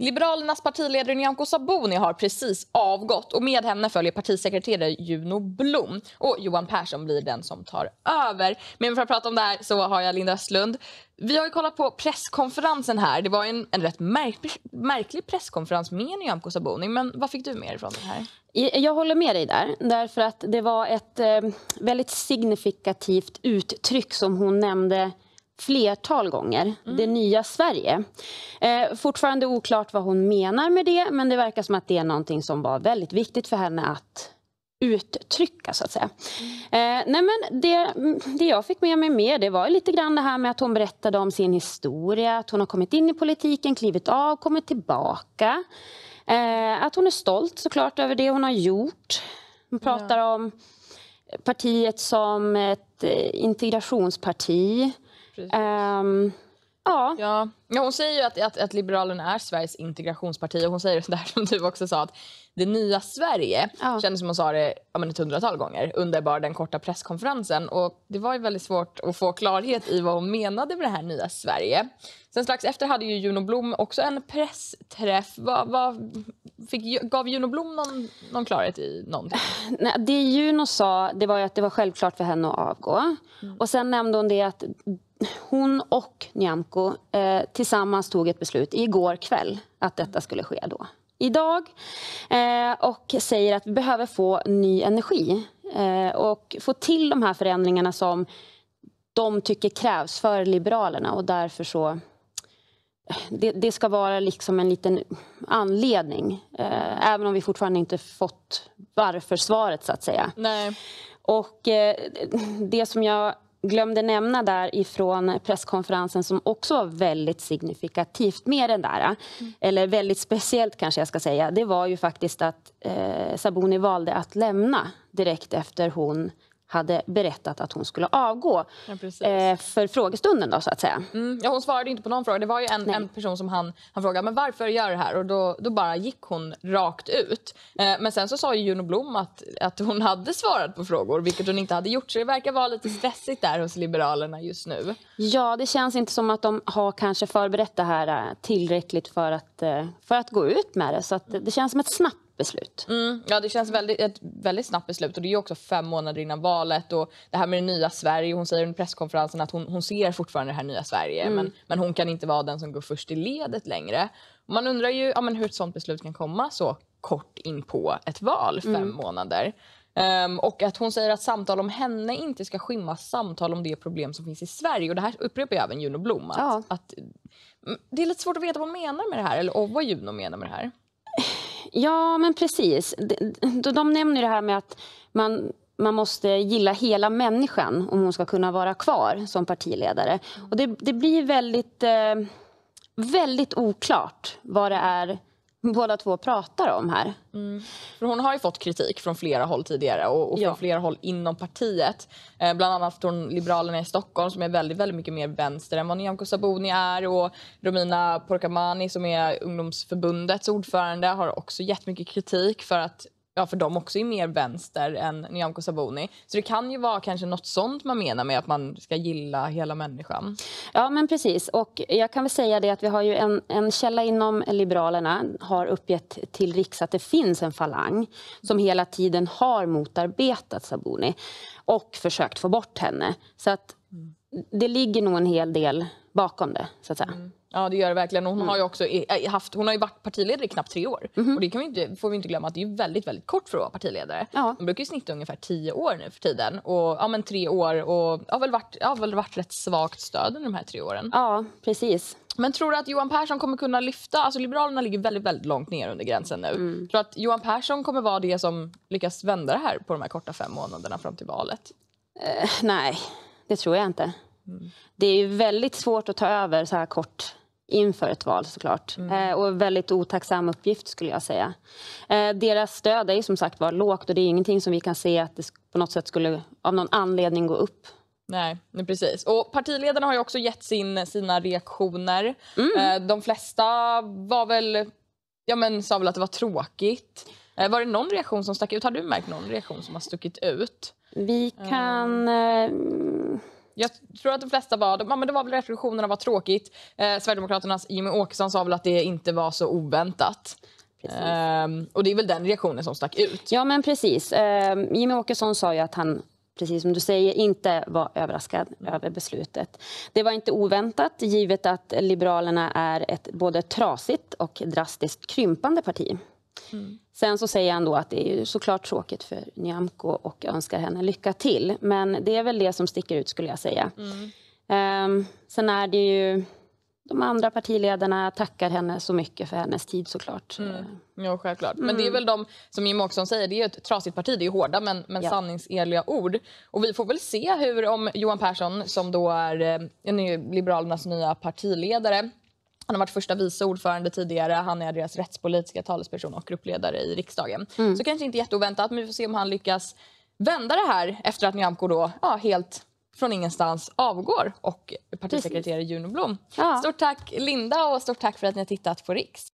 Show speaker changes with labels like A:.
A: Liberalernas partiledare Nyamko Sabuni har precis avgått och med henne följer partisekreterare Juno Blom. Och Johan Persson blir den som tar över. Men för att prata om det här så har jag Linda Östlund. Vi har ju kollat på presskonferensen här. Det var en, en rätt märklig, märklig presskonferens med Nyamko Sabuni. Men vad fick du med dig från den här?
B: Jag håller med dig där. Därför att det var ett eh, väldigt signifikativt uttryck som hon nämnde flertal gånger, mm. det nya Sverige. Eh, fortfarande oklart vad hon menar med det, men det verkar som att det är någonting som var väldigt viktigt för henne att uttrycka så att säga. Mm. Eh, nej men det, det jag fick med mig mer det var lite grann det här med att hon berättade om sin historia, att hon har kommit in i politiken, klivit av, kommit tillbaka. Eh, att hon är stolt såklart över det hon har gjort. Hon pratar ja. om partiet som ett eh, integrationsparti.
A: Um, ja. ja. Hon säger ju att, att, att, Liberalerna är Sveriges integrationsparti och hon säger det där som du också sa att det nya Sverige. Ja. Kändes som hon sa det ja, men ett hundratal gånger under bara den korta presskonferensen. Och Det var ju väldigt svårt att få klarhet i vad hon menade med det här nya Sverige. Sen strax efter hade ju Juno Blom också en pressträff. Va, va, fick, gav Juno Blom någon, någon klarhet i någonting?
B: Nej, det Juno sa det var ju att det var självklart för henne att avgå. Mm. Och Sen nämnde hon det att hon och Nyamko eh, tillsammans tog ett beslut igår kväll att detta skulle ske då idag eh, och säger att vi behöver få ny energi eh, och få till de här förändringarna som de tycker krävs för Liberalerna och därför så eh, det, det, ska vara liksom en liten anledning. Eh, även om vi fortfarande inte fått varför-svaret, så att säga. Nej. Och eh, det som jag glömde nämna där ifrån presskonferensen som också var väldigt signifikativt med den där, mm. eller väldigt speciellt kanske jag ska säga, det var ju faktiskt att eh, Sabuni valde att lämna direkt efter hon hade berättat att hon skulle avgå
A: ja, eh,
B: för frågestunden. Då, så att säga.
A: Mm. Ja, hon svarade inte på någon fråga. Det var ju en, en person som han, han frågade men varför gör det här och då, då bara gick hon rakt ut. Eh, men sen så sa ju Juno Blom att, att hon hade svarat på frågor vilket hon inte hade gjort så det verkar vara lite stressigt där hos Liberalerna just nu.
B: Ja, det känns inte som att de har kanske förberett det här eh, tillräckligt för att, eh, för att gå ut med det så att det känns som ett snabbt beslut.
A: Mm, ja, det känns väldigt, ett väldigt snabbt beslut och det är också fem månader innan valet och det här med det nya Sverige. Hon säger under presskonferensen att hon, hon ser fortfarande det här nya Sverige mm. men, men hon kan inte vara den som går först i ledet längre. Man undrar ju ja, men hur ett sånt beslut kan komma så kort in på ett val, fem mm. månader. Um, och att hon säger att samtal om henne inte ska skymma samtal om det problem som finns i Sverige. Och det här upprepar ju även Juno Blom. Att, ja. att, mm, det är lite svårt att veta vad hon menar med det här, eller vad Juno menar med det här.
B: Ja, men precis. De, de nämner det här med att man man måste gilla hela människan om hon ska kunna vara kvar som partiledare. Och det, det blir väldigt, eh, väldigt oklart vad det är båda två pratar om här. Mm.
A: För hon har ju fått kritik från flera håll tidigare och, och från ja. flera håll inom partiet. Eh, bland annat från Liberalerna i Stockholm som är väldigt, väldigt mycket mer vänster än vad Nyamko Sabuni är och Romina Porkamani som är ungdomsförbundets ordförande har också jättemycket kritik för att ja, för de också är mer vänster än Nyamko Sabuni. Så det kan ju vara kanske något sånt man menar med att man ska gilla hela människan.
B: Ja, men precis. Och jag kan väl säga det att vi har ju en, en källa inom Liberalerna har uppgett till Riks att det finns en falang som hela tiden har motarbetat Sabuni och försökt få bort henne. Så att det ligger nog en hel del bakom det, så att säga. Mm.
A: Ja, det gör det verkligen. Hon, mm. har ju också haft, hon har ju varit partiledare i knappt tre år. Mm. Och det kan vi inte, får vi inte glömma att det är väldigt, väldigt kort för att vara partiledare. Ja. Hon brukar ju snitta ungefär tio år nu för tiden. Och, ja, men tre år och har väl varit, har väl varit rätt svagt stöd under de här tre åren. Ja, precis. Men tror du att Johan Persson kommer kunna lyfta... Alltså Liberalerna ligger väldigt, väldigt långt ner under gränsen nu. Mm. Tror du att Johan Persson kommer vara det som lyckas vända det här på de här korta fem månaderna fram till valet? Eh, nej det tror jag inte.
B: Mm. Det är väldigt svårt att ta över så här kort inför ett val såklart. Mm. Eh, och väldigt otacksam uppgift skulle jag säga. Eh, deras stöd är ju som sagt var lågt och det är ingenting som vi kan se att det på något sätt skulle av någon anledning gå upp.
A: Nej, precis. Och partiledarna har ju också gett sin, sina reaktioner. Mm. Eh, de flesta var väl, ja men sa väl att det var tråkigt. Var det någon reaktion som stack ut? Har du märkt någon reaktion som har stuckit ut? Vi kan... Jag tror att de flesta var, ja, men det var väl reflektionerna var tråkigt. Eh, Sverigedemokraternas Jimmy Åkesson sa väl att det inte var så oväntat. Ehm, och det är väl den reaktionen som stack ut. Ja men precis.
B: Ehm, Jimmy Åkesson sa ju att han precis som du säger, inte var överraskad mm. över beslutet. Det var inte oväntat, givet att Liberalerna är ett både trasigt och drastiskt krympande parti. Mm. Sen så säger han då att det är ju såklart tråkigt för Nyamko och önskar henne lycka till. Men det är väl det som sticker ut skulle jag säga. Mm. Um, sen är det ju de andra partiledarna tackar henne så mycket för hennes tid såklart. Mm.
A: Eh. Ja, självklart. Mm. Men det är mm. väl de, som Jimmie Åkesson säger, det är ju ett trasigt parti, det är hårda men, men ja. sanningsenliga ord. Och vi får väl se hur om Johan Persson, som då är eh, Liberalernas nya partiledare, han har varit första vice ordförande tidigare, han är deras rättspolitiska talesperson och gruppledare i riksdagen. Mm. Så kanske inte jätteoväntat, men vi får se om han lyckas vända det här efter att Nyamko då ja, helt från ingenstans avgår och partisekreterare Juno Blom. Ja. Stort tack Linda och stort tack för att ni har tittat på Riks.